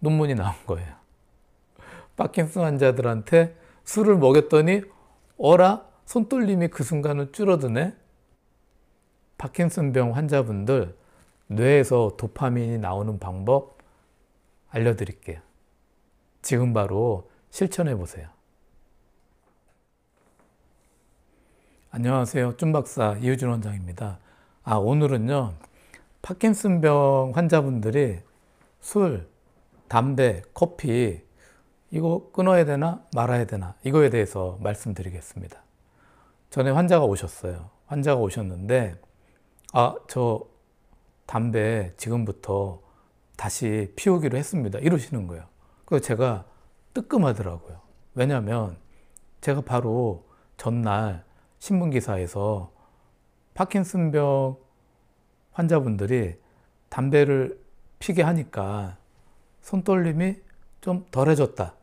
논문이 나온 거예요. 파킨슨 환자들한테 술을 먹였더니 어라 손떨림이 그 순간은 줄어드네. 파킨슨병 환자분들 뇌에서 도파민이 나오는 방법 알려드릴게요. 지금 바로 실천해 보세요. 안녕하세요. 쭌박사 이우준 원장입니다. 아, 오늘은요. 파킨슨병 환자분들이 술, 담배, 커피, 이거 끊어야 되나 말아야 되나 이거에 대해서 말씀드리겠습니다. 전에 환자가 오셨어요. 환자가 오셨는데, 아, 저 담배 지금부터 다시 피우기로 했습니다. 이러시는 거예요. 그래서 제가 뜨끔하더라고요. 왜냐하면 제가 바로 전날 신문기사에서 파킨슨병 환자분들이 담배를 피게 하니까 손떨림이 좀 덜해졌다.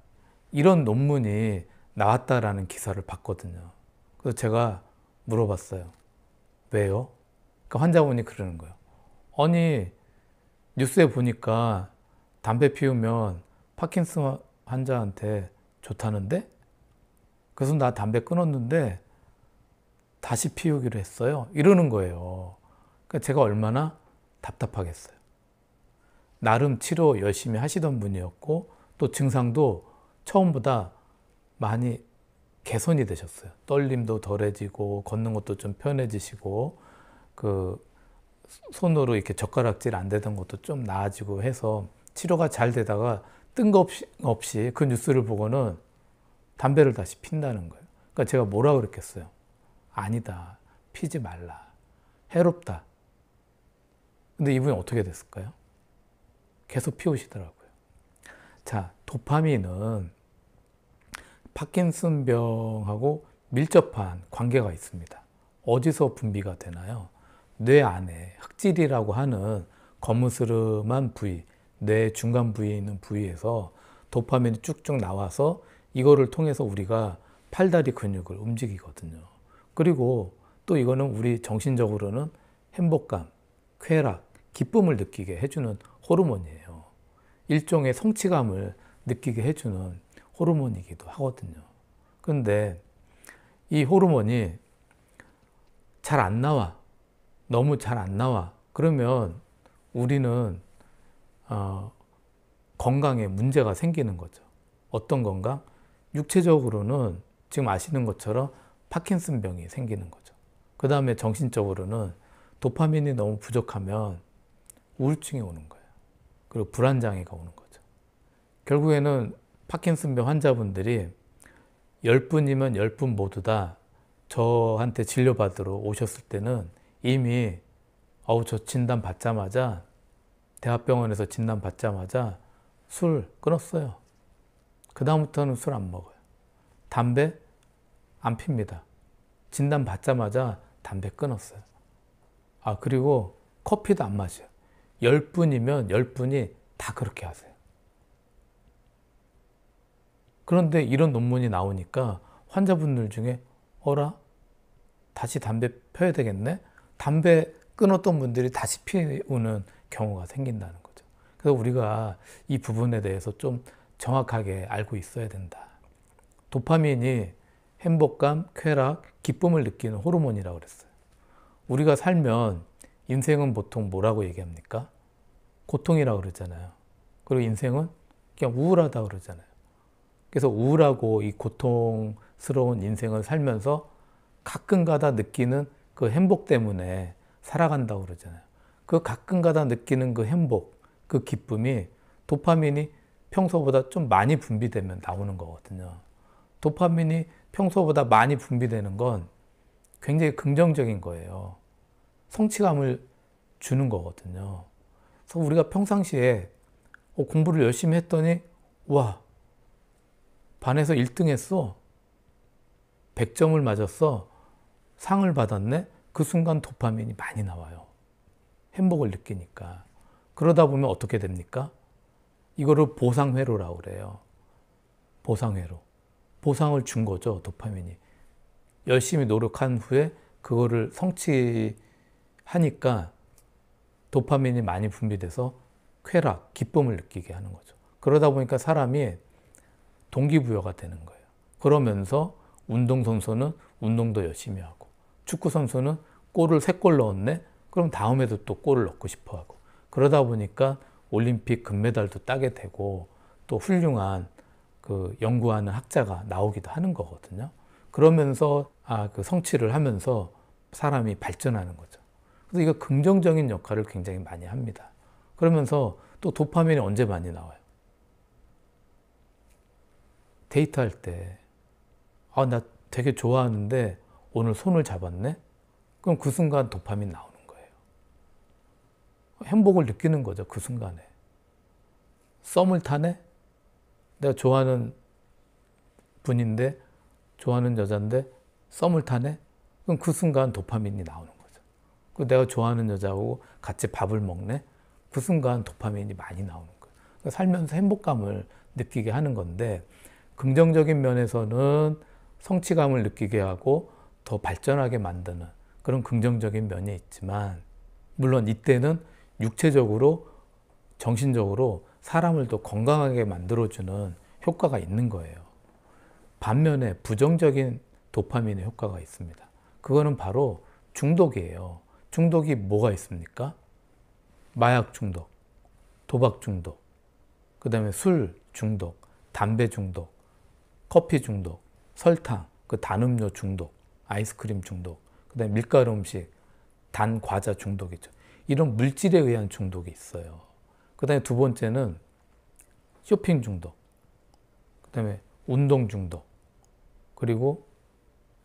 이런 논문이 나왔다라는 기사를 봤거든요. 그래서 제가 물어봤어요. 왜요? 그러니까 환자분이 그러는 거예요. 아니, 뉴스에 보니까 담배 피우면 파킨슨 환자한테 좋다는데? 그래서 나 담배 끊었는데 다시 피우기로 했어요. 이러는 거예요. 그러니까 제가 얼마나 답답하겠어요. 나름 치료 열심히 하시던 분이었고 또 증상도 처음보다 많이 개선이 되셨어요. 떨림도 덜해지고 걷는 것도 좀 편해지시고 그 손으로 이렇게 젓가락질 안 되던 것도 좀 나아지고 해서 치료가 잘 되다가 뜬금없이 없이 그 뉴스를 보고는 담배를 다시 핀다는 거예요. 그러니까 제가 뭐라 그랬겠어요? 아니다. 피지 말라. 해롭다. 근데 이분이 어떻게 됐을까요? 계속 피우시더라고요. 자, 도파민은 파킨슨병하고 밀접한 관계가 있습니다. 어디서 분비가 되나요? 뇌 안에 흑질이라고 하는 검은스름한 부위, 뇌 중간 부위에 있는 부위에서 도파민이 쭉쭉 나와서 이거를 통해서 우리가 팔다리 근육을 움직이거든요. 그리고 또 이거는 우리 정신적으로는 행복감, 쾌락, 기쁨을 느끼게 해주는 호르몬이에요. 일종의 성취감을 느끼게 해주는 호르몬이기도 하거든요. 근데 이 호르몬이 잘 안 나와. 너무 잘 안 나와. 그러면 우리는 어, 건강에 문제가 생기는 거죠. 어떤 건가? 육체적으로는 지금 아시는 것처럼 파킨슨병이 생기는 거죠. 그 다음에 정신적으로는 도파민이 너무 부족하면 우울증이 오는 거예요. 그리고 불안 장애가 오는 거죠. 결국에는 파킨슨병 환자분들이 1분이면1분 모두 다 저한테 진료받으러 오셨을 때는 이미 어우 저 진단 받자마자 대학병원에서 진단 받자마자 술 끊었어요. 그 다음부터는 술 안 먹어요. 담배 안 핍니다. 진단 받자마자 담배 끊었어요. 아 그리고 커피도 안 마셔요. 10분이면 10분이 다 그렇게 하세요. 그런데 이런 논문이 나오니까 환자분들 중에 어라? 다시 담배 펴야 되겠네? 담배 끊었던 분들이 다시 피우는 경우가 생긴다는 거죠. 그래서 우리가 이 부분에 대해서 좀 정확하게 알고 있어야 된다. 도파민이 행복감, 쾌락, 기쁨을 느끼는 호르몬이라고 그랬어요. 우리가 살면 인생은 보통 뭐라고 얘기합니까? 고통이라 그러잖아요. 그리고 인생은 그냥 우울하다 그러잖아요. 그래서 우울하고 이 고통스러운 인생을 살면서 가끔가다 느끼는 그 행복 때문에 살아간다고 그러잖아요. 그 가끔가다 느끼는 그 행복, 그 기쁨이 도파민이 평소보다 좀 많이 분비되면 나오는 거거든요. 도파민이 평소보다 많이 분비되는 건 굉장히 긍정적인 거예요. 성취감을 주는 거거든요. 그래서 우리가 평상시에 어, 공부를 열심히 했더니 와 반에서 1등 했어 100점을 맞았어 상을 받았네 그 순간 도파민이 많이 나와요. 행복을 느끼니까. 그러다 보면 어떻게 됩니까? 이거를 보상회로라고 그래요. 보상회로. 보상을 준 거죠, 도파민이. 열심히 노력한 후에 그거를 성취 하니까 도파민이 많이 분비돼서 쾌락, 기쁨을 느끼게 하는 거죠. 그러다 보니까 사람이 동기부여가 되는 거예요. 그러면서 운동선수는 운동도 열심히 하고 축구선수는 골을 세 골 넣었네? 그럼 다음에도 또 골을 넣고 싶어 하고 그러다 보니까 올림픽 금메달도 따게 되고 또 훌륭한 그 연구하는 학자가 나오기도 하는 거거든요. 그러면서 아, 그 성취를 하면서 사람이 발전하는 거죠. 그래서 이거 긍정적인 역할을 굉장히 많이 합니다. 그러면서 또 도파민이 언제 많이 나와요? 데이트할 때, 아, 나 되게 좋아하는데 오늘 손을 잡았네? 그럼 그 순간 도파민 나오는 거예요. 행복을 느끼는 거죠, 그 순간에. 썸을 타네? 내가 좋아하는 분인데, 좋아하는 여잔데 썸을 타네? 그럼 그 순간 도파민이 나오는 거예요. 그 내가 좋아하는 여자하고 같이 밥을 먹네? 그 순간 도파민이 많이 나오는 거예요. 그러니까 살면서 행복감을 느끼게 하는 건데 긍정적인 면에서는 성취감을 느끼게 하고 더 발전하게 만드는 그런 긍정적인 면이 있지만 물론 이때는 육체적으로 정신적으로 사람을 더 건강하게 만들어주는 효과가 있는 거예요. 반면에 부정적인 도파민의 효과가 있습니다. 그거는 바로 중독이에요. 중독이 뭐가 있습니까? 마약 중독, 도박 중독, 그 다음에 술 중독, 담배 중독, 커피 중독, 설탕, 그 단음료 중독, 아이스크림 중독, 그 다음에 밀가루 음식, 단 과자 중독이죠. 이런 물질에 의한 중독이 있어요. 그 다음에 두 번째는 쇼핑 중독, 그 다음에 운동 중독, 그리고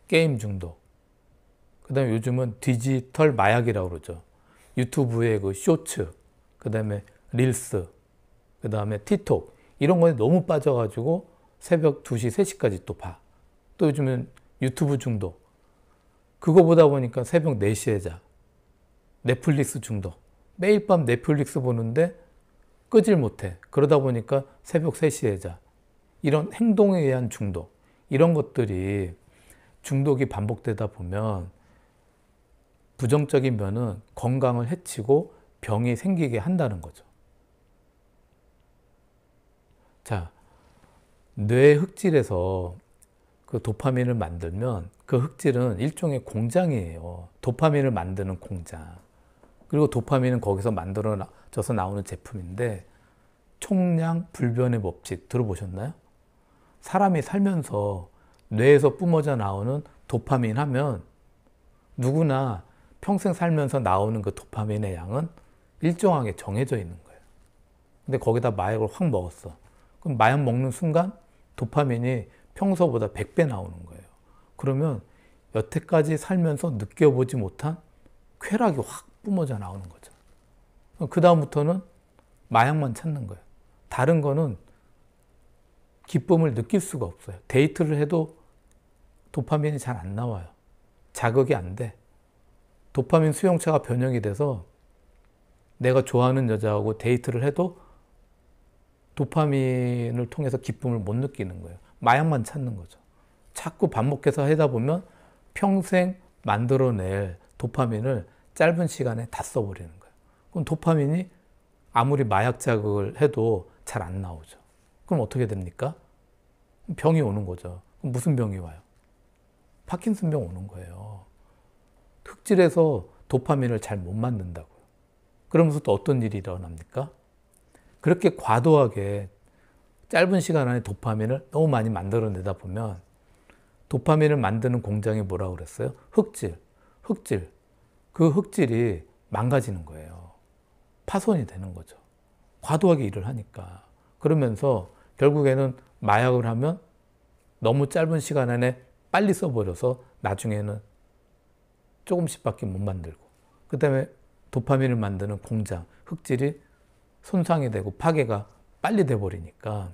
게임 중독, 그 다음에 요즘은 디지털 마약이라고 그러죠. 유튜브의 그 쇼츠, 그 다음에 릴스, 그 다음에 티톡 이런 거에 너무 빠져가지고 새벽 2시, 3시까지 또 봐. 또 요즘은 유튜브 중독. 그거 보다 보니까 새벽 4시에 자. 넷플릭스 중독. 매일 밤 넷플릭스 보는데 끄질 못해. 그러다 보니까 새벽 3시에 자. 이런 행동에 의한 중독. 이런 것들이 중독이 반복되다 보면 부정적인 면은 건강을 해치고 병이 생기게 한다는 거죠. 자, 뇌 흑질에서 그 도파민을 만들면 그 흑질은 일종의 공장이에요. 도파민을 만드는 공장. 그리고 도파민은 거기서 만들어져서 나오는 제품인데 총량 불변의 법칙 들어보셨나요? 사람이 살면서 뇌에서 뿜어져 나오는 도파민 하면 누구나 평생 살면서 나오는 그 도파민의 양은 일정하게 정해져 있는 거예요. 근데 거기다 마약을 확 먹었어. 그럼 마약 먹는 순간 도파민이 평소보다 100배 나오는 거예요. 그러면 여태까지 살면서 느껴보지 못한 쾌락이 확 뿜어져 나오는 거죠. 그다음부터는 마약만 찾는 거예요. 다른 거는 기쁨을 느낄 수가 없어요. 데이트를 해도 도파민이 잘 안 나와요. 자극이 안 돼. 도파민 수용체가 변형이 돼서 내가 좋아하는 여자하고 데이트를 해도 도파민을 통해서 기쁨을 못 느끼는 거예요. 마약만 찾는 거죠. 자꾸 반복해서 하다 보면 평생 만들어낼 도파민을 짧은 시간에 다 써버리는 거예요. 그럼 도파민이 아무리 마약 자극을 해도 잘 안 나오죠. 그럼 어떻게 됩니까? 병이 오는 거죠. 무슨 병이 와요? 파킨슨병 오는 거예요. 흑질에서 도파민을 잘 못 만든다고요. 그러면서 또 어떤 일이 일어납니까? 그렇게 과도하게 짧은 시간 안에 도파민을 너무 많이 만들어내다 보면 도파민을 만드는 공장이 뭐라고 그랬어요? 흑질, 흑질. 그 흑질이 망가지는 거예요. 파손이 되는 거죠. 과도하게 일을 하니까. 그러면서 결국에는 마약을 하면 너무 짧은 시간 안에 빨리 써버려서 나중에는 조금씩밖에 못 만들고 그다음에 도파민을 만드는 공장 흑질이 손상이 되고 파괴가 빨리 돼 버리니까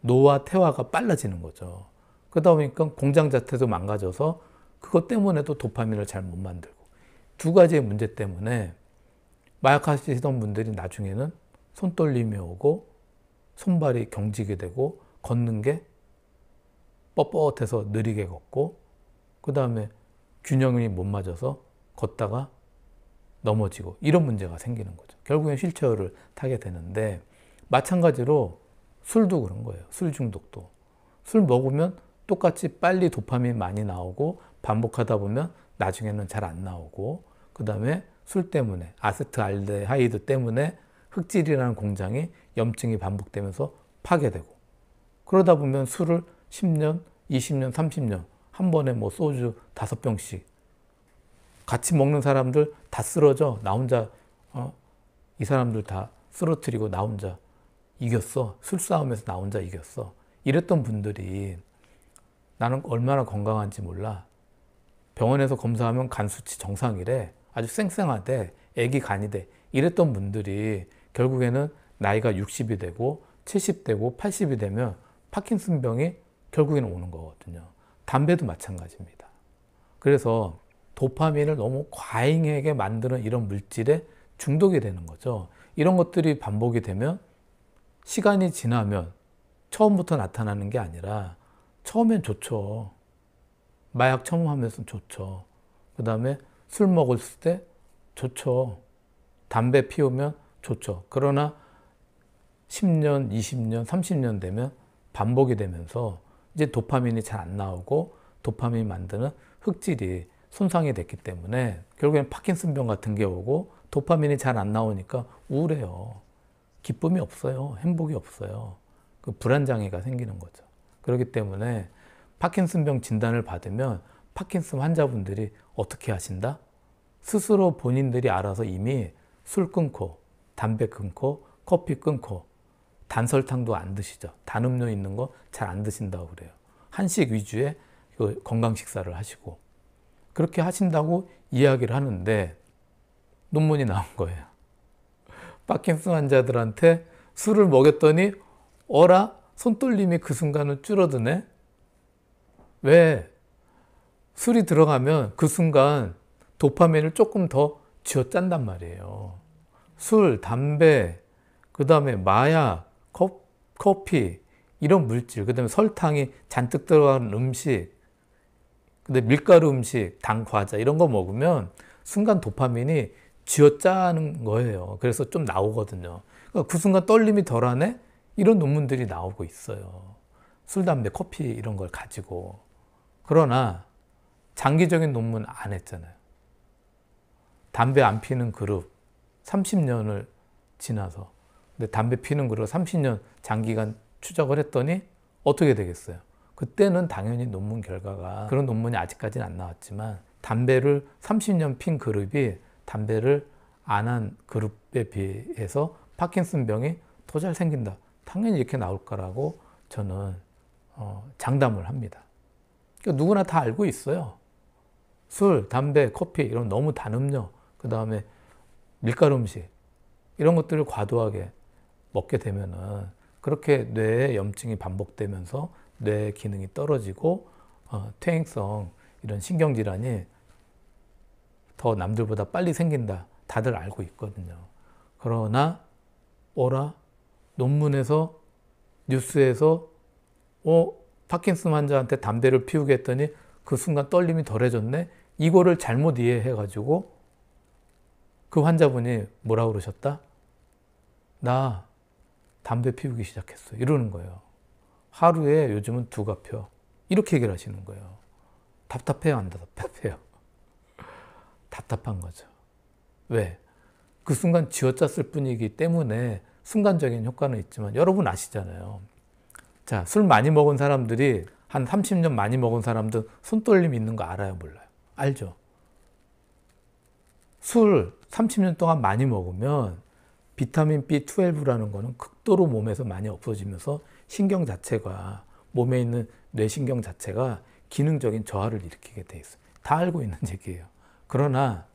노화 태화가 빨라지는 거죠. 그러다 보니까 공장 자체도 망가져서 그것 때문에도 도파민을 잘 못 만들고 두 가지의 문제 때문에 마약 하시던 분들이 나중에는 손떨림이 오고 손발이 경직이 되고 걷는 게 뻣뻣해서 느리게 걷고 그 다음에 균형이 못 맞아서 걷다가 넘어지고 이런 문제가 생기는 거죠. 결국엔 휠체어를 타게 되는데 마찬가지로 술도 그런 거예요. 술 중독도. 술 먹으면 똑같이 빨리 도파민 많이 나오고 반복하다 보면 나중에는 잘 안 나오고 그 다음에 술 때문에 아세트알데하이드 때문에 흑질이라는 공장이 염증이 반복되면서 파괴되고 그러다 보면 술을 10년, 20년, 30년 한 번에 뭐 소주 다섯 병씩. 같이 먹는 사람들 다 쓰러져. 나 혼자, 어? 이 사람들 다 쓰러뜨리고 나 혼자 이겼어. 술싸움에서 나 혼자 이겼어. 이랬던 분들이 나는 얼마나 건강한지 몰라. 병원에서 검사하면 간 수치 정상이래. 아주 쌩쌩하대. 애기 간이돼 이랬던 분들이 결국에는 나이가 60이 되고 70되고 80이 되면 파킨슨 병이 결국에는 오는 거거든요. 담배도 마찬가지입니다. 그래서 도파민을 너무 과잉하게 만드는 이런 물질에 중독이 되는 거죠. 이런 것들이 반복이 되면 시간이 지나면 처음부터 나타나는 게 아니라 처음엔 좋죠. 마약 처음 하면서 좋죠. 그 다음에 술 먹었을 때 좋죠. 담배 피우면 좋죠. 그러나 10년, 20년, 30년 되면 반복이 되면서 이제 도파민이 잘 안 나오고 도파민 만드는 흑질이 손상이 됐기 때문에 결국엔 파킨슨병 같은 게 오고 도파민이 잘 안 나오니까 우울해요. 기쁨이 없어요. 행복이 없어요. 그 불안 장애가 생기는 거죠. 그렇기 때문에 파킨슨병 진단을 받으면 파킨슨 환자분들이 어떻게 하신다? 스스로 본인들이 알아서 이미 술 끊고 담배 끊고 커피 끊고 단설탕도 안 드시죠. 단 음료 있는 거 잘 안 드신다고 그래요. 한식 위주의 그 건강 식사를 하시고 그렇게 하신다고 이야기를 하는데 논문이 나온 거예요. 파킨슨 환자들한테 술을 먹였더니 어라 손떨림이 그 순간은 줄어드네. 왜 술이 들어가면 그 순간 도파민을 조금 더 쥐어짠단 말이에요. 술, 담배, 그 다음에 마약, 커피 이런 물질, 그다음에 설탕이 잔뜩 들어간 음식, 근데 밀가루 음식, 당 과자 이런 거 먹으면 순간 도파민이 쥐어짜는 거예요. 그래서 좀 나오거든요. 그러니까 그 순간 떨림이 덜하네 이런 논문들이 나오고 있어요. 술, 담배, 커피 이런 걸 가지고 그러나 장기적인 논문 안 했잖아요. 담배 안 피는 그룹 30년을 지나서 근데 담배 피는 거를 30년 장기간 추적을 했더니 어떻게 되겠어요? 그때는 당연히 논문 결과가 그런 논문이 아직까지는 안 나왔지만 담배를 30년 핀 그룹이 담배를 안 한 그룹에 비해서 파킨슨 병이 더 잘 생긴다. 당연히 이렇게 나올 거라고 저는 어, 장담을 합니다. 그러니까 누구나 다 알고 있어요. 술, 담배, 커피 이런 너무 단 음료, 그 다음에 밀가루 음식 이런 것들을 과도하게 먹게 되면은 그렇게 뇌에 염증이 반복되면서 뇌 기능이 떨어지고 어, 퇴행성 이런 신경 질환이 더 남들보다 빨리 생긴다. 다들 알고 있거든요. 그러나 오라 논문에서 뉴스에서 어 파킨슨 환자한테 담배를 피우게 했더니 그 순간 떨림이 덜해졌네. 이거를 잘못 이해해 가지고 그 환자분이 뭐라 그러셨다? 나 담배 피우기 시작했어. 이러는 거예요. 하루에 요즘은 두가 펴. 이렇게 해결 하시는 거예요. 답답해요, 안 답답해요? 답답한 거죠. 왜? 그 순간 지어짰을 뿐이기 때문에 순간적인 효과는 있지만 여러분 아시잖아요. 자, 술 많이 먹은 사람들이 한 30년 많이 먹은 사람들 손떨림 있는 거 알아요, 몰라요? 알죠? 술 30년 동안 많이 먹으면 비타민 B12라는 거는 극도로 몸에서 많이 없어지면서 신경 자체가 몸에 있는 뇌신경 자체가 기능적인 저하를 일으키게 돼 있어요. 다 알고 있는 얘기예요. 그러나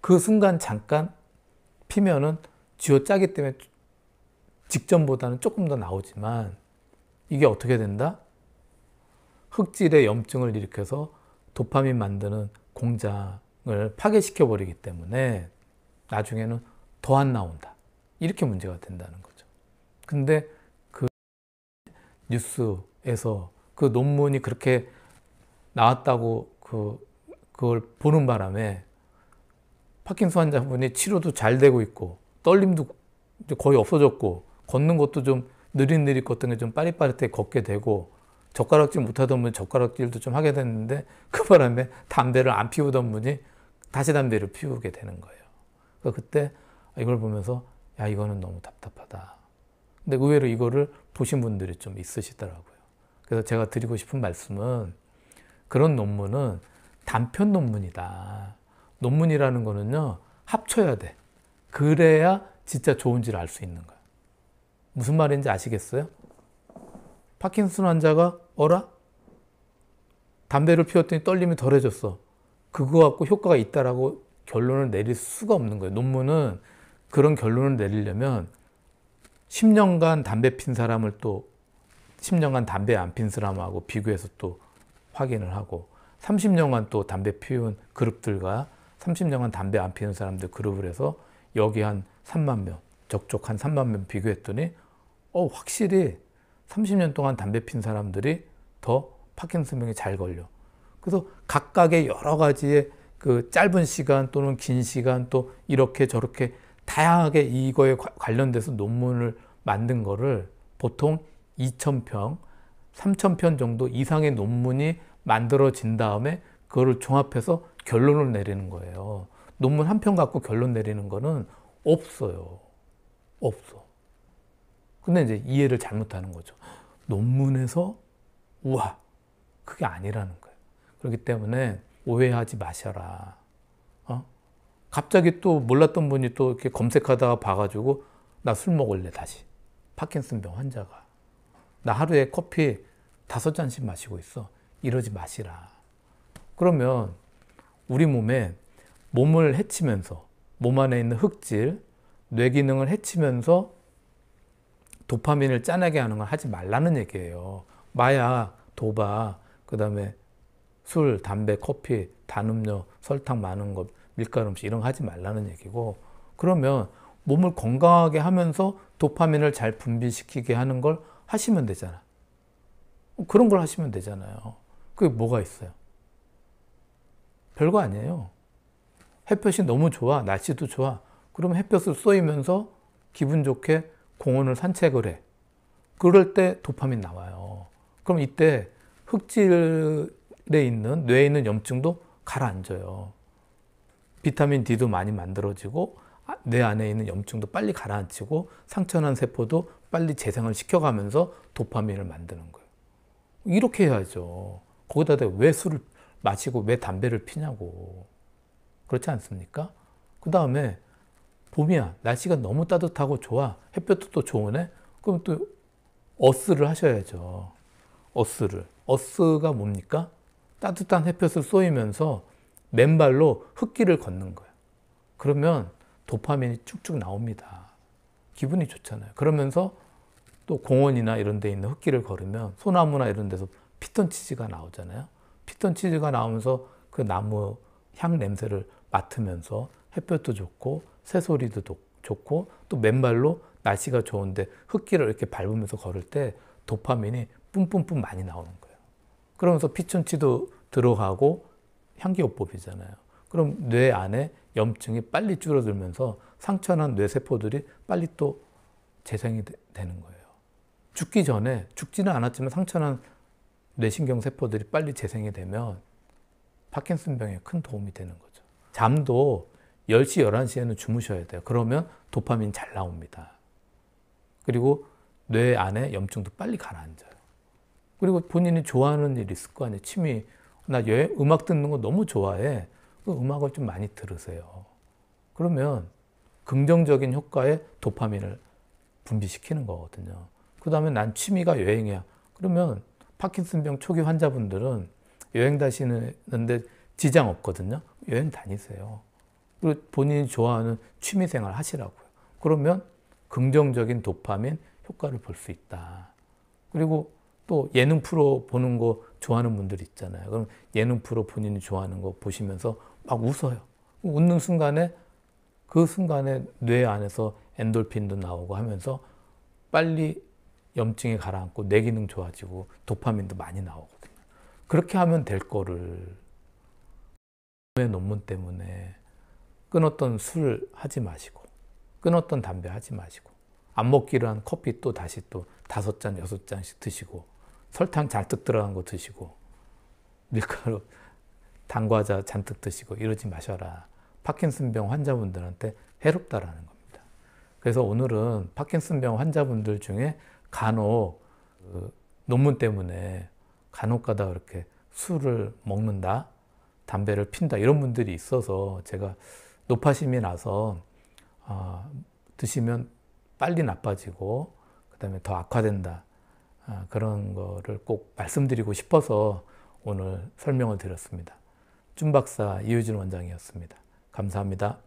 그 순간 잠깐 피면은 쥐어 짜기 때문에 직전보다는 조금 더 나오지만 이게 어떻게 된다? 흑질의 염증을 일으켜서 도파민 만드는 공장을 파괴시켜 버리기 때문에 나중에는 더안 나온다. 이렇게 문제가 된다는 거죠. 근데 그 뉴스에서 그 논문이 그렇게 나왔다고 그 그걸 보는 바람에 파킨슨 환자분이 치료도 잘 되고 있고 떨림도 거의 없어졌고 걷는 것도 좀 느릿느릿 걷던 게 좀 빠릿빠릿하게 걷게 되고 젓가락질 못하던 분이 젓가락질도 좀 하게 됐는데 그 바람에 담배를 안 피우던 분이 다시 담배를 피우게 되는 거예요. 그러니까 그때 이걸 보면서 야 이거는 너무 답답하다. 근데 의외로 이거를 보신 분들이 좀 있으시더라고요. 그래서 제가 드리고 싶은 말씀은 그런 논문은 단편 논문이다. 논문이라는 거는요 합쳐야 돼. 그래야 진짜 좋은지를 알 수 있는 거야. 무슨 말인지 아시겠어요? 파킨슨 환자가 어라? 담배를 피웠더니 떨림이 덜해졌어. 그거 갖고 효과가 있다라고 결론을 내릴 수가 없는 거예요. 논문은 그런 결론을 내리려면 10년간 담배 핀 사람을 또 10년간 담배 안 핀 사람하고 비교해서 또 확인을 하고 30년간 또 담배 피운 그룹들과 30년간 담배 안 피는 사람들 그룹을 해서 여기 한 3만 명, 적적 한 3만 명 비교했더니 어 확실히 30년 동안 담배 핀 사람들이 더파킨슨병이잘 걸려. 그래서 각각의 여러 가지의 그 짧은 시간 또는 긴 시간 또 이렇게 저렇게 다양하게 이거에 관련돼서 논문을 만든 거를 보통 2 0 0 0평 3,000편 정도 이상의 논문이 만들어진 다음에 그거를 종합해서 결론을 내리는 거예요. 논문 한 편 갖고 결론 내리는 거는 없어요. 없어. 근데 이제 이해를 잘못하는 거죠. 논문에서 우와, 그게 아니라는 거예요. 그렇기 때문에 오해하지 마셔라. 갑자기 또 몰랐던 분이 또 이렇게 검색하다가 봐가지고 나 술 먹을래 다시 파킨슨병 환자가 나 하루에 커피 다섯 잔씩 마시고 있어 이러지 마시라 그러면 우리 몸에 몸을 해치면서 몸 안에 있는 흑질 뇌 기능을 해치면서 도파민을 짜내게 하는 걸 하지 말라는 얘기예요. 마약, 도박, 그 다음에 술, 담배, 커피, 단음료, 설탕 많은 것 밀가루 음식 이런 거 하지 말라는 얘기고 그러면 몸을 건강하게 하면서 도파민을 잘 분비시키게 하는 걸 하시면 되잖아. 그런 걸 하시면 되잖아요. 그게 뭐가 있어요? 별거 아니에요. 햇볕이 너무 좋아. 날씨도 좋아. 그럼 햇볕을 쏘이면서 기분 좋게 공원을 산책을 해. 그럴 때 도파민 나와요. 그럼 이때 흑질에 있는 뇌에 있는 염증도 가라앉아요. 비타민 D도 많이 만들어지고 아, 내 안에 있는 염증도 빨리 가라앉히고 상처난 세포도 빨리 재생을 시켜가면서 도파민을 만드는 거예요. 이렇게 해야죠. 거기다 왜 술을 마시고 왜 담배를 피냐고. 그렇지 않습니까? 그 다음에 봄이야. 날씨가 너무 따뜻하고 좋아. 햇볕도 또 좋으네. 그럼 또 어스를 하셔야죠. 어스를. 어스가 뭡니까? 따뜻한 햇볕을 쏘이면서 맨발로 흙길을 걷는 거예요. 그러면 도파민이 쭉쭉 나옵니다. 기분이 좋잖아요. 그러면서 또 공원이나 이런 데 있는 흙길을 걸으면 소나무나 이런 데서 피톤치즈가 나오잖아요. 피톤치즈가 나오면서 그 나무 향 냄새를 맡으면서 햇볕도 좋고 새소리도 좋고 또 맨발로 날씨가 좋은데 흙길을 이렇게 밟으면서 걸을 때 도파민이 뿜뿜뿜 많이 나오는 거예요. 그러면서 피톤치도 들어가고 향기요법이잖아요. 그럼 뇌 안에 염증이 빨리 줄어들면서 상처난 뇌세포들이 빨리 또 재생이 되, 되는 거예요. 죽기 전에 죽지는 않았지만 상처난 뇌신경 세포들이 빨리 재생이 되면 파킨슨병에 큰 도움이 되는 거죠. 잠도 10시, 11시에는 주무셔야 돼요. 그러면 도파민 잘 나옵니다. 그리고 뇌 안에 염증도 빨리 가라앉아요. 그리고 본인이 좋아하는 일이 있을 거 아니에요. 취미 나 여행, 음악 듣는 거 너무 좋아해. 그 음악을 좀 많이 들으세요. 그러면 긍정적인 효과에 도파민을 분비시키는 거거든요. 그 다음에 난 취미가 여행이야. 그러면 파킨슨병 초기 환자분들은 여행 다시는데 지장 없거든요. 여행 다니세요. 그리고 본인이 좋아하는 취미 생활 하시라고요. 그러면 긍정적인 도파민 효과를 볼 수 있다. 그리고 또 예능 프로 보는 거 좋아하는 분들 있잖아요. 그럼 예능 프로 본인이 좋아하는 거 보시면서 막 웃어요. 웃는 순간에 그 순간에 뇌 안에서 엔돌핀도 나오고 하면서 빨리 염증이 가라앉고 뇌 기능 좋아지고 도파민도 많이 나오거든요. 그렇게 하면 될 거를 왜 논문 때문에 끊었던 술 하지 마시고 끊었던 담배 하지 마시고 안 먹기로 한 커피 또 다시 또 다섯 잔 여섯 잔씩 드시고 설탕 잔뜩 들어간 거 드시고 밀가루 당과자 잔뜩 드시고 이러지 마셔라. 파킨슨병 환자분들한테 해롭다라는 겁니다. 그래서 오늘은 파킨슨병 환자분들 중에 간혹 그 논문 때문에 간혹가다 이렇게 술을 먹는다, 담배를 핀다 이런 분들이 있어서 제가 노파심이 나서 어, 드시면 빨리 나빠지고 그다음에 더 악화된다. 아, 그런 거를 꼭 말씀드리고 싶어서 오늘 설명을 드렸습니다. 준 박사 이유진 원장이었습니다. 감사합니다.